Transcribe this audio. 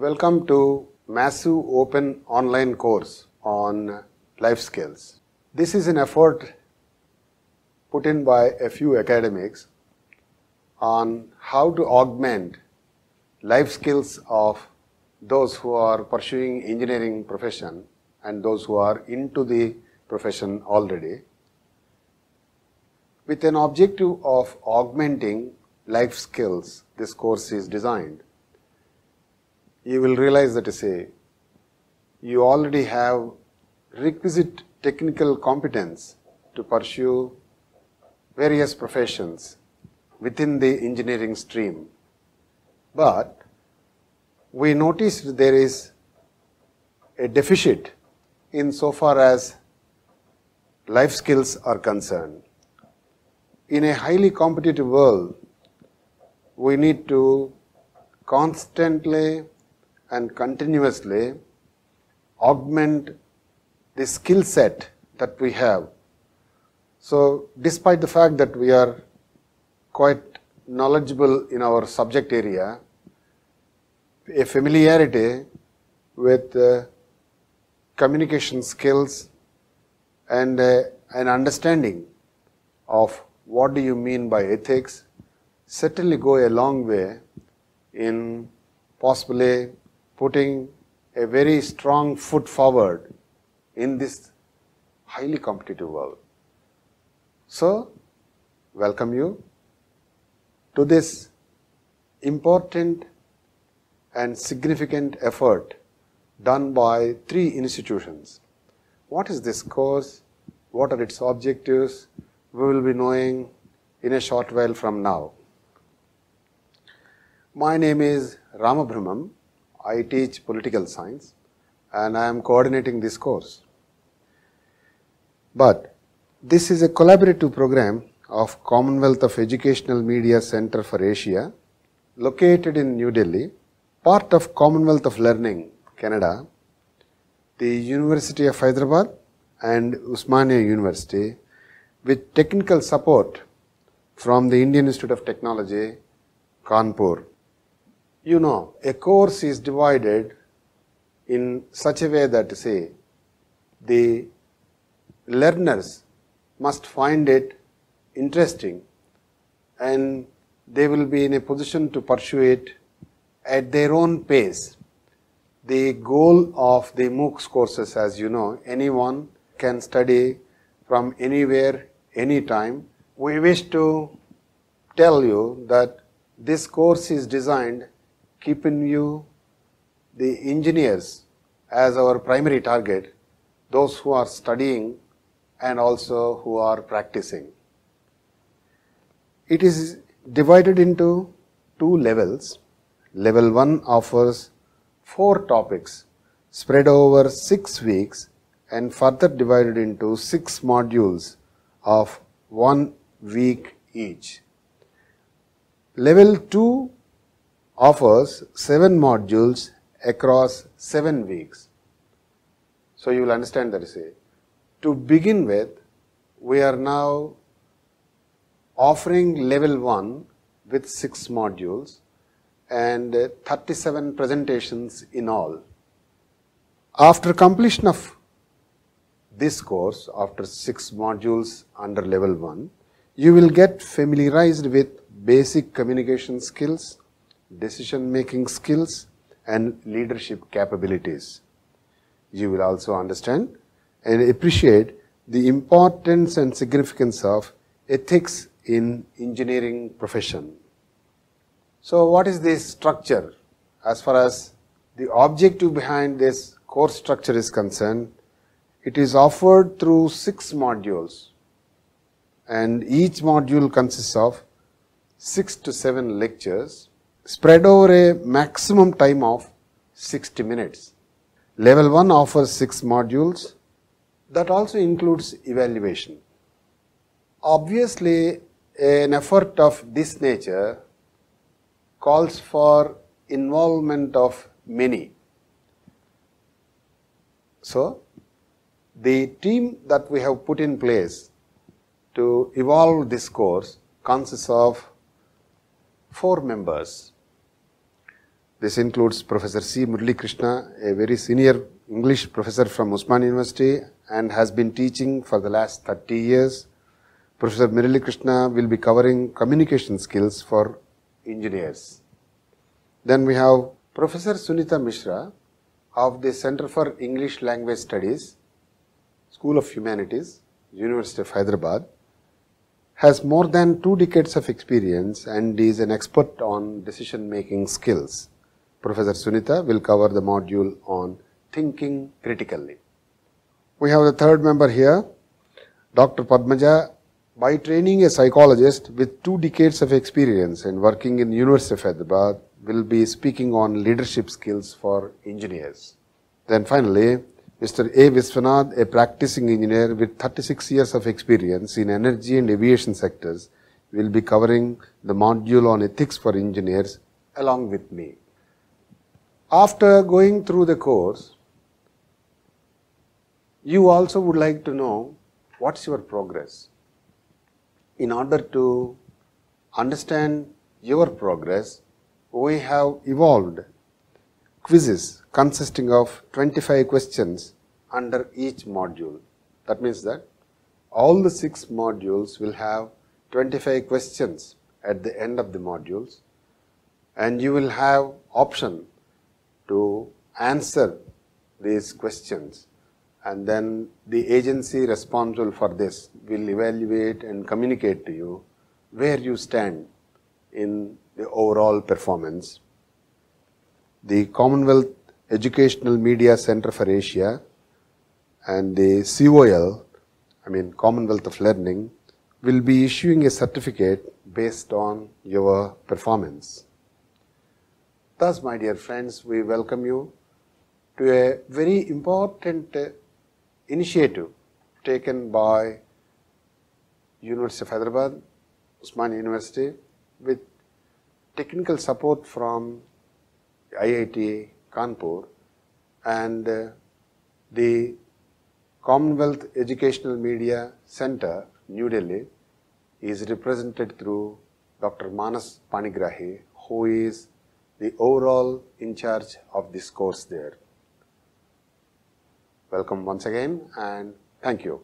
Welcome to Massive Open online course on life skills. This is an effort put in by a few academics on how to augment life skills of those who are pursuing engineering profession and those who are into the profession already with an objective of augmenting life skills this course is designed you will realize that say you already have requisite technical competence to pursue various professions within the engineering stream. But we noticed there is a deficit in so far as life skills are concerned. In a highly competitive world, we need to constantly and continuously augment the skill set that we have. So, despite the fact that we are quite knowledgeable in our subject area, a familiarity with uh, communication skills and uh, an understanding of what do you mean by ethics certainly go a long way in possibly putting a very strong foot forward in this highly competitive world. So, welcome you to this important and significant effort done by three institutions. What is this course? What are its objectives? We will be knowing in a short while from now. My name is Ramabhramam. I teach political science and I am coordinating this course. But this is a collaborative program of Commonwealth of Educational Media Center for Asia located in New Delhi, part of Commonwealth of Learning, Canada, the University of Hyderabad and Usmania University with technical support from the Indian Institute of Technology, Kanpur you know, a course is divided in such a way that say the learners must find it interesting and they will be in a position to pursue it at their own pace. The goal of the MOOCs courses, as you know, anyone can study from anywhere, anytime. We wish to tell you that this course is designed keep in view the engineers as our primary target, those who are studying and also who are practicing. It is divided into two levels. Level 1 offers four topics spread over six weeks and further divided into six modules of one week each. Level 2 offers seven modules across seven weeks. So you will understand that. Say, To begin with, we are now offering level 1 with 6 modules and 37 presentations in all. After completion of this course, after 6 modules under level 1, you will get familiarized with basic communication skills, decision making skills and leadership capabilities. You will also understand and appreciate the importance and significance of ethics in engineering profession. So what is this structure? As far as the objective behind this course structure is concerned, it is offered through six modules and each module consists of six to seven lectures spread over a maximum time of 60 minutes. Level 1 offers 6 modules that also includes evaluation. Obviously, an effort of this nature calls for involvement of many. So, the team that we have put in place to evolve this course consists of four members this includes Professor C. Murli Krishna, a very senior English professor from Usman University and has been teaching for the last 30 years. Professor Murli Krishna will be covering communication skills for engineers. Then we have Professor Sunita Mishra of the Center for English Language Studies, School of Humanities, University of Hyderabad, has more than two decades of experience and is an expert on decision making skills. Professor Sunita will cover the module on thinking critically. We have the third member here, Dr. Padmaja, by training a psychologist with two decades of experience and working in University of Hyderabad, will be speaking on leadership skills for engineers. Then finally, Mr. A. Viswanath, a practicing engineer with 36 years of experience in energy and aviation sectors, will be covering the module on ethics for engineers along with me. After going through the course, you also would like to know what's your progress. In order to understand your progress, we have evolved quizzes consisting of 25 questions under each module. That means that all the six modules will have 25 questions at the end of the modules and you will have option to answer these questions and then the agency responsible for this will evaluate and communicate to you where you stand in the overall performance. The Commonwealth Educational Media Center for Asia and the COL, I mean Commonwealth of Learning, will be issuing a certificate based on your performance. Thus, my dear friends, we welcome you to a very important uh, initiative taken by University of Hyderabad, Osmania University with technical support from IIT Kanpur and uh, the Commonwealth Educational Media Center, New Delhi is represented through Dr. Manas Panigrahi who is the overall in charge of this course there. Welcome once again and thank you.